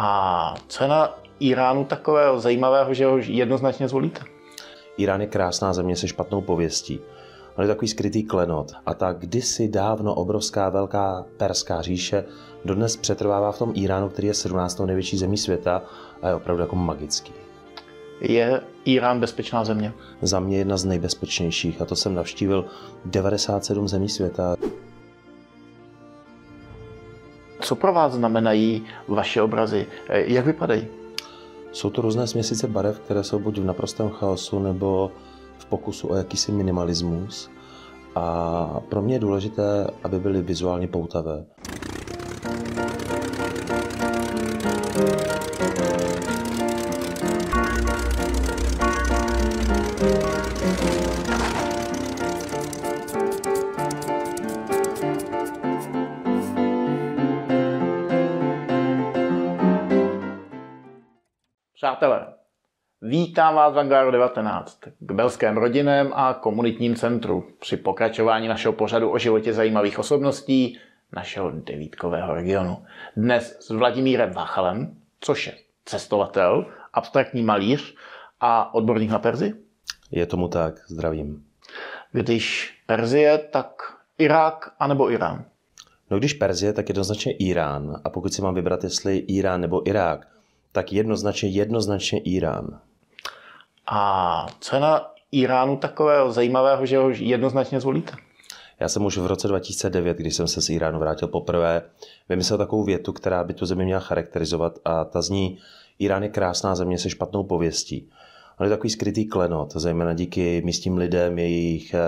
A co je na Iránu takového zajímavého, že ho jednoznačně zvolíte? Irán je krásná země se špatnou pověstí. On je takový skrytý klenot. A ta kdysi dávno obrovská velká perská říše dodnes přetrvává v tom Iránu, který je 17. největší zemí světa a je opravdu jako magický. Je Irán bezpečná země? Za mě jedna z nejbezpečnějších a to jsem navštívil 97 zemí světa. Co pro vás znamenají vaše obrazy? Eh, jak vypadají? Jsou to různé směsice barev, které jsou buď v naprostém chaosu nebo v pokusu o jakýsi minimalismus. A pro mě je důležité, aby byly vizuálně poutavé. Přátelé, vítám vás v Angáru 19 k belském rodinem a komunitním centru při pokračování našeho pořadu o životě zajímavých osobností našeho devítkového regionu. Dnes s Vladimírem Váchalem, což je cestovatel, abstraktní malíř a odborník na Perzi? Je tomu tak, zdravím. Když Perzie, tak Irák anebo Irán? No když Perzie, tak jednoznačně Irán. A pokud si mám vybrat, jestli Irán nebo Irák, tak jednoznačně, jednoznačně Irán. A co je na Iránu takového zajímavého, že ho jednoznačně zvolíte? Já jsem už v roce 2009, když jsem se z Iránu vrátil poprvé, vymyslel takovou větu, která by tu zemi měla charakterizovat a ta zní Irán je krásná země se špatnou pověstí. On je takový skrytý klenot, zejména díky místním lidem, jejich eh,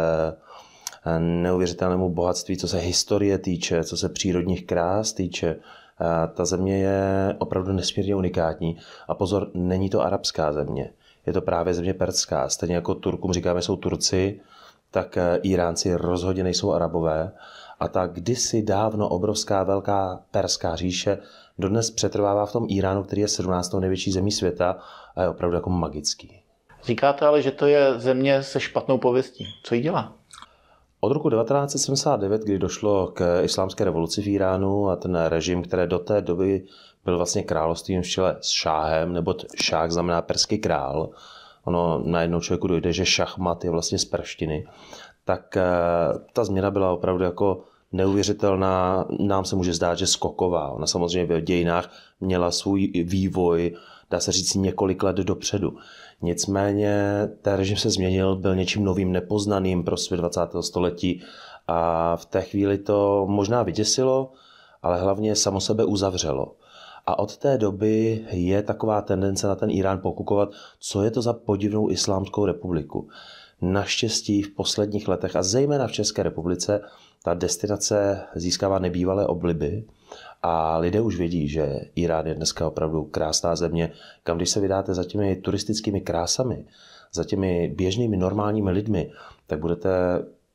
eh, neuvěřitelnému bohatství, co se historie týče, co se přírodních krás týče, Eh, ta země je opravdu nesmírně unikátní. A pozor, není to arabská země. Je to právě země perská. Stejně jako Turkům říkáme, jsou Turci, tak eh, Iránci rozhodně nejsou arabové. A ta kdysi dávno obrovská velká perská říše dodnes přetrvává v tom Iránu, který je 17. největší zemí světa a je opravdu jako magický. Říkáte ale, že to je země se špatnou pověstí. Co jí dělá? Od roku 1979, kdy došlo k islámské revoluci v Iránu a ten režim, který do té doby byl vlastně královstvím v čele s šáhem, nebo šáh znamená perský král, ono najednou člověku dojde, že šachmat je vlastně z perštiny, tak eh, ta změna byla opravdu jako neuvěřitelná, nám se může zdát, že skoková. Ona samozřejmě v dějinách měla svůj vývoj, dá se říct, několik let dopředu. Nicméně ten režim se změnil, byl něčím novým, nepoznaným pro svět 20. století a v té chvíli to možná vyděsilo, ale hlavně samo sebe uzavřelo. A od té doby je taková tendence na ten Irán pokukovat, co je to za podivnou islámskou republiku. Naštěstí v posledních letech a zejména v České republice ta destinace získává nebývalé obliby a lidé už vědí, že Irán je dneska opravdu krásná země, kam když se vydáte za těmi turistickými krásami, za těmi běžnými normálními lidmi, tak budete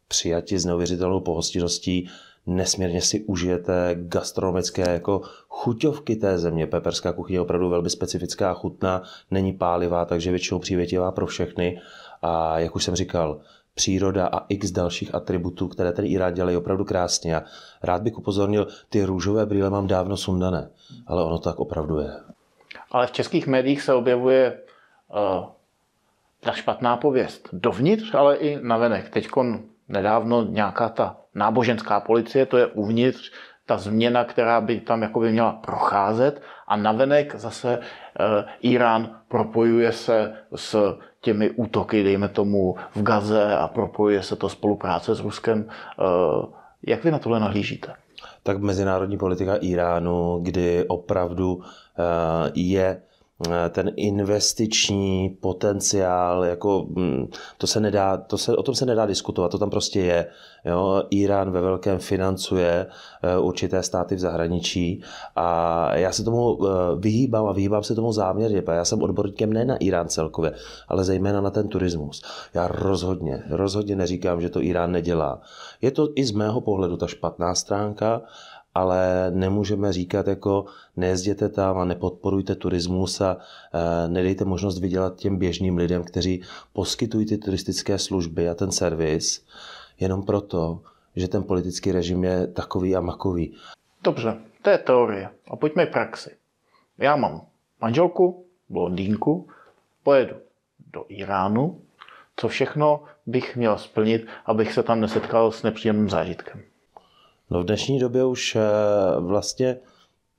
přijati s neuvěřitelnou pohostinností, nesmírně si užijete gastronomické jako chuťovky té země. Peperská kuchyně je opravdu velmi specifická, chutná, není pálivá, takže většinou přívětivá pro všechny. A jak už jsem říkal, příroda a x dalších atributů, které ten Irán dělají opravdu krásně. A rád bych upozornil, ty růžové brýle mám dávno sundané, ale ono tak opravdu je. Ale v českých médiích se objevuje uh, ta špatná pověst. Dovnitř, ale i navenek. Teď nedávno nějaká ta náboženská policie, to je uvnitř ta změna, která by tam jako by měla procházet a navenek zase e, Irán propojuje se s těmi útoky, dejme tomu, v Gaze a propojuje se to spolupráce s Ruskem. Eh, jak vy na tohle nahlížíte? Tak mezinárodní politika Iránu, kdy opravdu eh, je Eh, ten investiční potenciál, jako mm, to se nedá, to se, o tom se nedá diskutovat, to tam prostě je. Jo? Irán ve velkém financuje eh, určité státy v zahraničí a já se tomu eh, vyhýbám a vyhýbám se tomu záměrně. Já jsem odborníkem ne na Irán celkově, ale zejména na ten turismus. Já rozhodně, rozhodně neříkám, že to Irán nedělá. Je to i z mého pohledu ta špatná stránka, ale nemůžeme říkat jako nejezděte tam a nepodporujte turismus a e, nedejte možnost vydělat těm běžným lidem, kteří poskytují ty turistické služby a ten servis jenom proto, že ten politický režim je takový a makový. Dobře, to je teorie. A pojďme k praxi. Já mám manželku, blondýnku, pojedu do Iránu, co všechno bych měl splnit, abych se tam nesetkal s nepříjemným zážitkem. No v dnešní době už eh, vlastně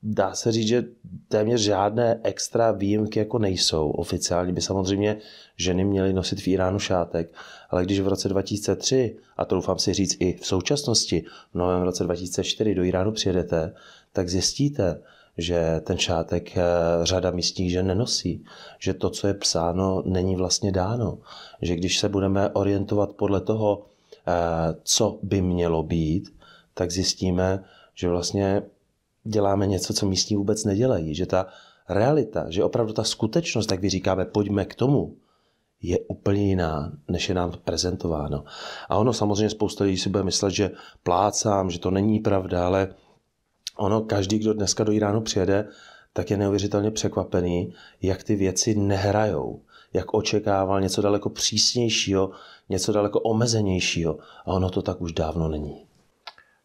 dá se říct, že téměř žádné extra výjimky jako nejsou. Oficiálně by samozřejmě ženy měly nosit v Iránu šátek, ale když v roce 2003, a to doufám si říct i v současnosti, v novém roce 2004 do Iránu přijedete, tak zjistíte, že ten šátek eh, řada místních žen nenosí, že to, co je psáno, není vlastně dáno, že když se budeme orientovat podle toho, eh, co by mělo být, tak zjistíme, že vlastně děláme něco, co místní vůbec nedělají. Že ta realita, že opravdu ta skutečnost, tak vy říkáme, pojďme k tomu, je úplně jiná, než je nám prezentováno. A ono samozřejmě spousta lidí si bude myslet, že plácám, že to není pravda, ale ono, každý, kdo dneska do Iránu přijede, tak je neuvěřitelně překvapený, jak ty věci nehrajou, jak očekával něco daleko přísnějšího, něco daleko omezenějšího. A ono to tak už dávno není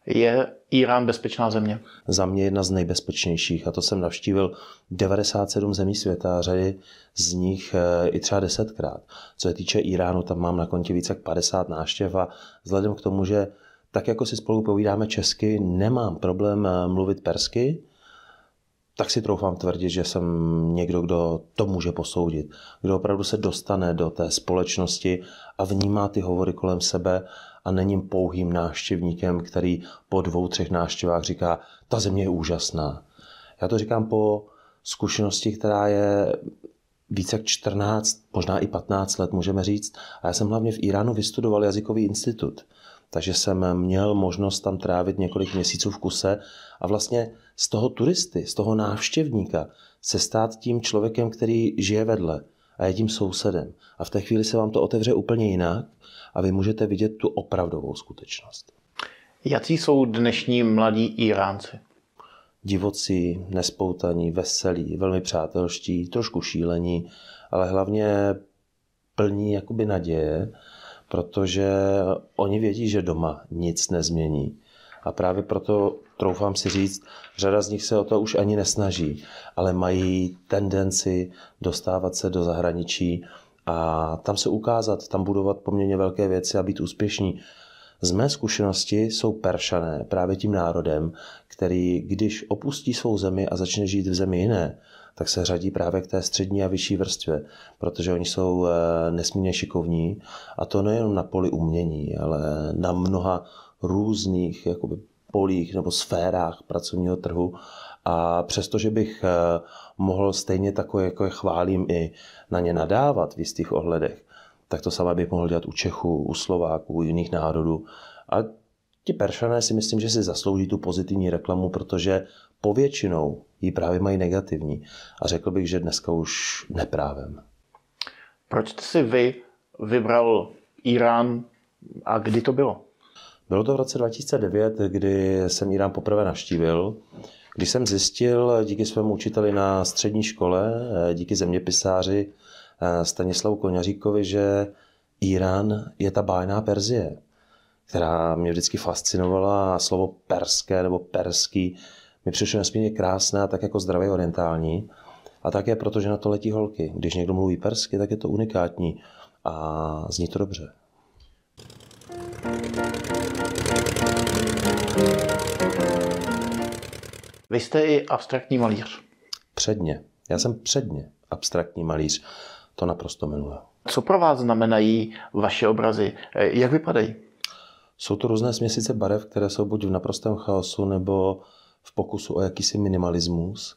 je Irán bezpečná země? Za mě jedna z nejbezpečnějších a to jsem navštívil 97 zemí světa a řady z nich eh, i třeba desetkrát. Co se týče Iránu, tam mám na kontě více jak 50 náštěv a vzhledem k tomu, že tak jako si spolu povídáme česky, nemám problém eh, mluvit persky, tak si troufám tvrdit, že jsem někdo, kdo to může posoudit, kdo opravdu se dostane do té společnosti a vnímá ty hovory kolem sebe a není pouhým návštěvníkem, který po dvou, třech návštěvách říká, ta země je úžasná. Já to říkám po zkušenosti, která je více jak 14, možná i 15 let, můžeme říct. A já jsem hlavně v Iránu vystudoval jazykový institut. Takže jsem měl možnost tam trávit několik měsíců v kuse a vlastně z toho turisty, z toho návštěvníka se stát tím člověkem, který žije vedle a je tím sousedem. A v té chvíli se vám to otevře úplně jinak a vy můžete vidět tu opravdovou skutečnost. Jaký jsou dnešní mladí Iránci? Divocí, nespoutaní, veselí, velmi přátelští, trošku šílení, ale hlavně plní jakoby naděje, protože oni vědí, že doma nic nezmění a právě proto, troufám si říct, řada z nich se o to už ani nesnaží, ale mají tendenci dostávat se do zahraničí a tam se ukázat, tam budovat poměrně velké věci a být úspěšní. Z mé zkušenosti jsou peršané právě tím národem, který když opustí svou zemi a začne žít v zemi jiné, tak se řadí právě k té střední a vyšší vrstvě, protože oni jsou eh, nesmírně šikovní a to nejen na poli umění, ale na mnoha různých jakoby, polích nebo sférách pracovního trhu. A přestože bych eh, mohl stejně takové, jako je chválím, i na ně nadávat v jistých ohledech, tak to samé bych mohl dělat u Čechů, u Slováků, u jiných národů. A ti peršané si myslím, že si zaslouží tu pozitivní reklamu, protože povětšinou ji právě mají negativní. A řekl bych, že dneska už neprávem. Proč jste si vy vybral Irán a kdy to bylo? Bylo to v roce 2009, kdy jsem Irán poprvé navštívil. Když jsem zjistil díky svému učiteli na střední škole, díky zeměpisáři eh, Stanislavu Koňaříkovi, že Irán je ta bájná Perzie, která mě vždycky fascinovala. Slovo perské nebo perský mi přišlo nesmírně krásné a tak jako zdravě orientální. A také proto, že na to letí holky. Když někdo mluví persky, tak je to unikátní a zní to dobře. thank you Vy jste i abstraktní malíř. Předně. Já jsem předně abstraktní malíř. To naprosto miluju. Co pro vás znamenají vaše obrazy? Eh, jak vypadají? Jsou to různé směsice barev, které jsou buď v naprostém chaosu nebo v pokusu o jakýsi minimalismus.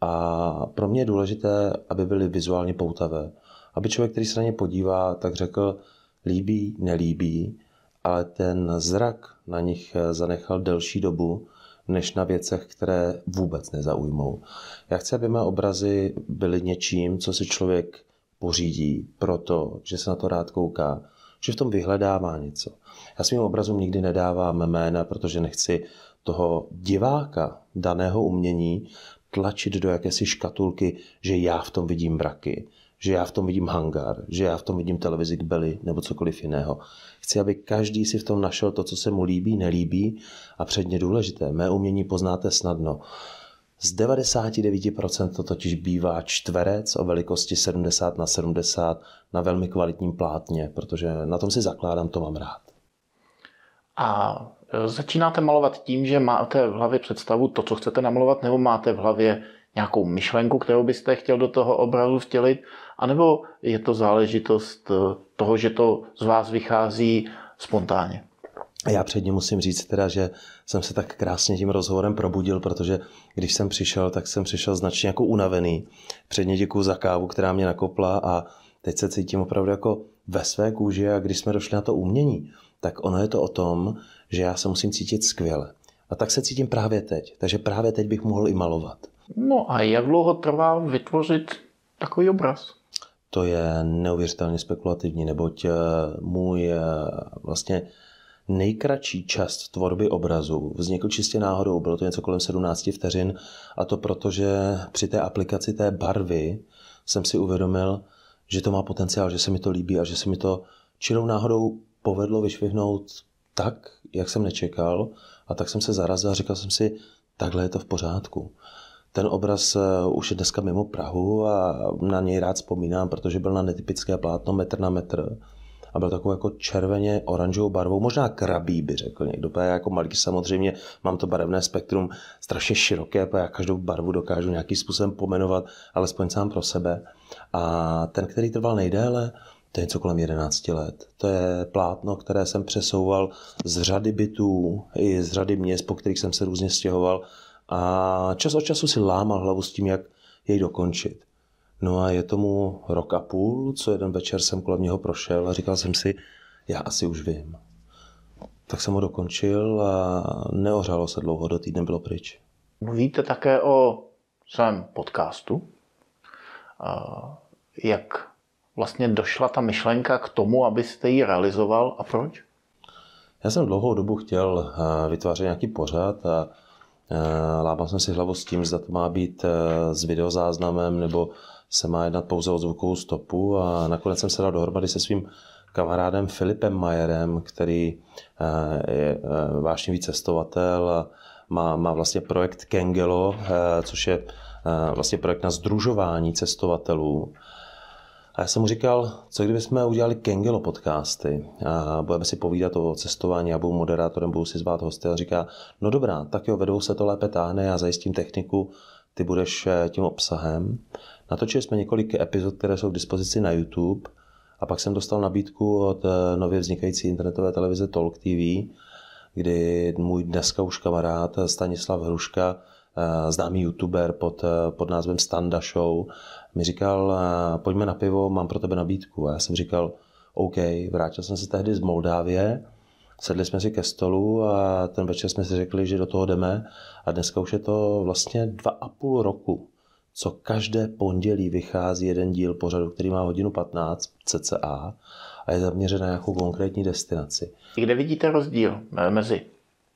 A pro mě je důležité, aby byly vizuálně poutavé. Aby člověk, který se na ně podívá, tak řekl, líbí, nelíbí, ale ten zrak na nich eh, zanechal delší dobu než na věcech, které vůbec nezaujmou. Já chci, aby mé obrazy byly něčím, co si člověk pořídí, proto, že se na to rád kouká, že v tom vyhledává něco. Já svým obrazům nikdy nedávám jména, protože nechci toho diváka daného umění tlačit do jakési škatulky, že já v tom vidím braky že já v tom vidím hangár, že já v tom vidím televizi k Beli nebo cokoliv jiného. Chci, aby každý si v tom našel to, co se mu líbí, nelíbí a předně důležité, mé umění poznáte snadno. Z 99% to totiž bývá čtverec o velikosti 70 na 70 na velmi kvalitním plátně, protože na tom si zakládám, to mám rád. A e, začínáte malovat tím, že máte v hlavě představu to, co chcete namalovat, nebo máte v hlavě nějakou myšlenku, kterou byste chtěl do toho obrazu vtělit, anebo je to záležitost eh, toho, že to z vás vychází spontánně? Já předně musím říct teda, že jsem se tak krásně tím rozhovorem probudil, protože když jsem přišel, tak jsem přišel značně jako unavený. Předně děkuji za kávu, která mě nakopla a teď se cítím opravdu jako ve své kůži a když jsme došli na to umění, tak ono je to o tom, že já se musím cítit skvěle. A tak se cítím právě teď. Takže právě teď bych mohl i malovat. No a jak dlouho trvá vytvořit takový obraz? To je neuvěřitelně spekulativní, neboť eh, můj eh, vlastně nejkratší čas tvorby obrazu vznikl čistě náhodou, bylo to něco kolem 17 vteřin a to proto, že při té aplikaci té barvy jsem si uvědomil, že to má potenciál, že se mi to líbí a že se mi to čirou náhodou povedlo vyšvihnout tak, jak jsem nečekal a tak jsem se zarazil a říkal jsem si, takhle je to v pořádku. Ten obraz eh, už je dneska mimo Prahu a na něj rád vzpomínám, protože byl na netypické plátno metr na metr a byl takovou jako červeně oranžovou barvou, možná krabí by řekl někdo, já jako malý samozřejmě mám to barevné spektrum strašně široké, já každou barvu dokážu nějakým způsobem pomenovat, alespoň sám pro sebe. A ten, který trval nejdéle, to je něco kolem 11 let. To je plátno, které jsem přesouval z řady bytů i z řady měst, po kterých jsem se různě stěhoval a čas od času si lámal hlavu s tím, jak jej dokončit. No a je tomu rok a půl, co jeden večer jsem kolem něho prošel a říkal jsem si, já asi už vím. Tak jsem ho dokončil a neohřálo se dlouho, do týdne bylo pryč. Mluvíte také o svém podcastu. Jak vlastně došla ta myšlenka k tomu, abyste ji realizoval a proč? Já jsem dlouhou dobu chtěl vytvářet nějaký pořad a Eh, lámal jsem si hlavu s tím, zda to má být eh, s videozáznamem nebo se má jednat pouze o zvukovou stopu a nakonec jsem se dal dohromady se svým kamarádem Filipem Majerem, který eh, je vášnivý cestovatel a má, má vlastně projekt Kengelo, což je vlastně projekt na združování cestovatelů. A já jsem mu říkal, co kdyby jsme udělali Kengelo podcasty a budeme si povídat o cestování, já budu moderátorem, budu si zvát hosty a říká, no dobrá, tak jo, vedou se to lépe táhne, já zajistím techniku, ty budeš eh, tím obsahem. Natočili jsme několik epizod, které jsou k dispozici na YouTube a pak jsem dostal nabídku od eh, nově vznikající internetové televize Talk TV, kdy můj dneska už kamarád eh, Stanislav Hruška Eh, známý youtuber pod, eh, pod názvem Standa Show, mi říkal, eh, pojďme na pivo, mám pro tebe nabídku. A já jsem říkal, OK, vrátil jsem se tehdy z Moldávie, sedli jsme si ke stolu a ten večer jsme si řekli, že do toho jdeme a dneska už je to vlastně dva a půl roku, co každé pondělí vychází jeden díl pořadu, který má hodinu 15 cca a je zaměřen na nějakou konkrétní destinaci. Kde vidíte rozdíl mezi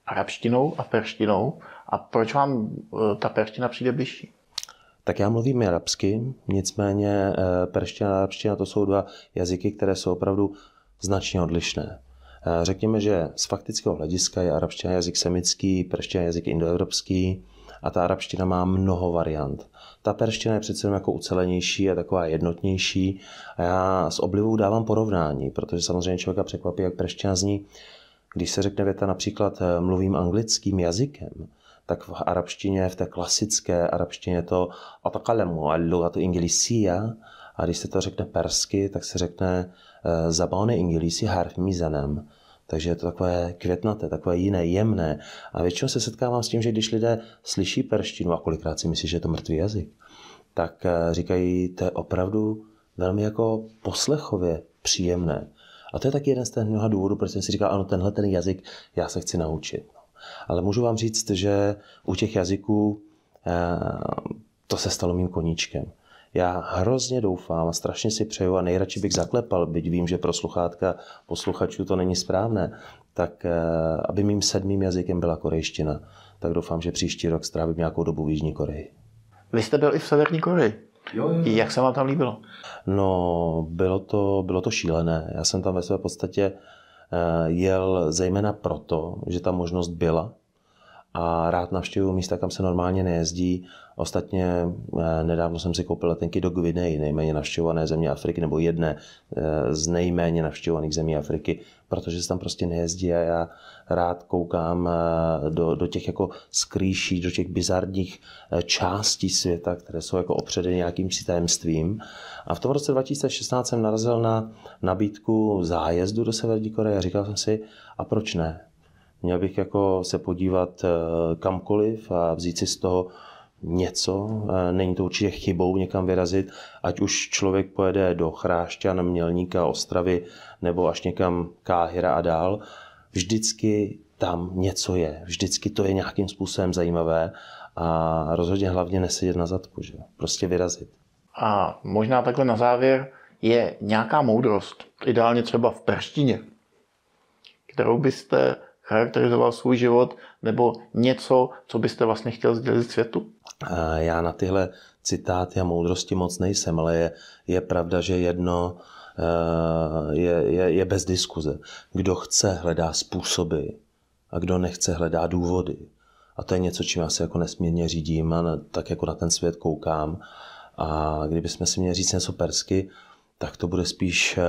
arabštinou a perštinou? A proč vám eh, ta perština přijde blížší? Tak já mluvím arabsky, nicméně eh, perština a arabština to jsou dva jazyky, které jsou opravdu značně odlišné. Eh, řekněme, že z faktického hlediska je arabština jazyk semický, perština jazyk indoevropský a ta arabština má mnoho variant. Ta perština je přece jako ucelenější a taková jednotnější a já s oblivou dávám porovnání, protože samozřejmě člověka překvapí, jak perština zní. Když se řekne věta například mluvím anglickým jazykem, tak v arabštině, v té klasické arabštině to atakalemu al to inglisia, a když se to řekne persky, tak se řekne eh, zabány inglisi harf mizanem. Takže je to takové květnaté, takové jiné, jemné. A většinou se setkávám s tím, že když lidé slyší perštinu, a kolikrát si myslí, že je to mrtvý jazyk, tak eh, říkají, to je opravdu velmi jako poslechově příjemné. A to je taky jeden z těch mnoha důvodů, proč jsem si říkal, ano, tenhle ten jazyk já se chci naučit. Ale můžu vám říct, že u těch jazyků eh, to se stalo mým koníčkem. Já hrozně doufám a strašně si přeju a nejradši bych zaklepal, byť vím, že pro sluchátka posluchačů to není správné, tak eh, aby mým sedmým jazykem byla korejština. Tak doufám, že příští rok strávím nějakou dobu v Jižní Koreji. Vy jste byl i v Severní Koreji. Jo, jo. Jak se vám tam líbilo? No, bylo to, bylo to šílené. Já jsem tam ve své podstatě Eh, jel zejména proto, že ta možnost byla a rád navštěvuju místa, kam se normálně nejezdí. Ostatně eh, nedávno jsem si koupil letenky do Gvineji, nejméně navštěvované země Afriky, nebo jedné eh, z nejméně navštěvovaných zemí Afriky, protože se tam prostě nejezdí a já rád koukám eh, do, do těch jako skrýší, do těch bizarních částí světa, které jsou jako opředy nějakým tajemstvím. A v tom roce 2016 jsem narazil na nabídku zájezdu do Severní Koreje a říkal jsem si, a proč ne? Měl bych jako se podívat eh, kamkoliv a vzít si z toho něco. Eh, není to určitě chybou někam vyrazit, ať už člověk pojede do Chrášťan, Mělníka, Ostravy nebo až někam Káhira a dál. Vždycky tam něco je. Vždycky to je nějakým způsobem zajímavé a rozhodně hlavně nesedět na zadku, že? prostě vyrazit. A možná takhle na závěr je nějaká moudrost, ideálně třeba v perštině, kterou byste charakterizoval svůj život nebo něco, co byste vlastně chtěl sdělit světu? Já na tyhle citáty a moudrosti moc nejsem, ale je, je pravda, že jedno eh, je, je, je bez diskuze. Kdo chce, hledá způsoby a kdo nechce, hledá důvody. A to je něco, čím já se jako nesmírně řídím a tak jako na ten svět koukám. A kdybychom si měli říct něco persky, tak to bude spíš eh,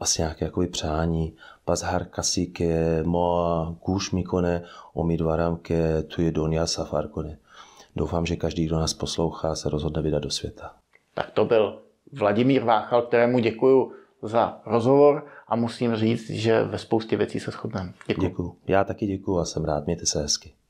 asi nějaké jako přání پس هر کسی که ما گوش میکنه امیدوارم که توی دنیا سفر کنه doufám, že každý, kdo nás poslouchá, se rozhodne vydat do světa. Tak to byl Vladimír Váchal, kterému děkuju za rozhovor a musím říct, že ve spoustě věcí se shodneme. Děkuju, děkuji. Já taky děkuju a jsem rád. Mějte se hezky.